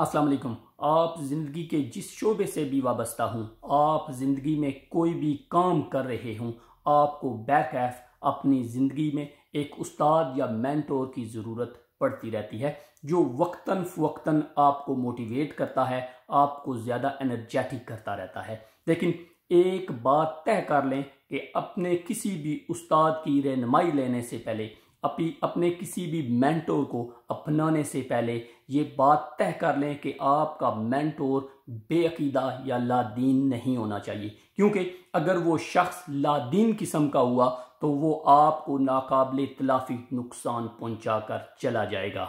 अस्सलाम वालेकुम आप ज़िंदगी के जिस शोबे से भी वाबस्ता हूँ आप ज़िंदगी में कोई भी काम कर रहे हों आपको बैकैफ अपनी ज़िंदगी में एक उस्ताद या मैंटोर की ज़रूरत पड़ती रहती है जो वक्तन फ़वक्तन आपको मोटिवेट करता है आपको ज़्यादा एनर्जेटिक करता रहता है लेकिन एक बात तय कर लें कि अपने किसी भी उस्ताद की रहनमाई लेने से पहले अपी अपने किसी भी मेंटोर को अपनाने से पहले ये बात तय कर लें कि आपका मेंटोर बेअकीदा या लादीन नहीं होना चाहिए क्योंकि अगर वो शख्स लादीन किस्म का हुआ तो वो आपको नाकाबले तलाफी नुकसान पहुंचाकर कर चला जाएगा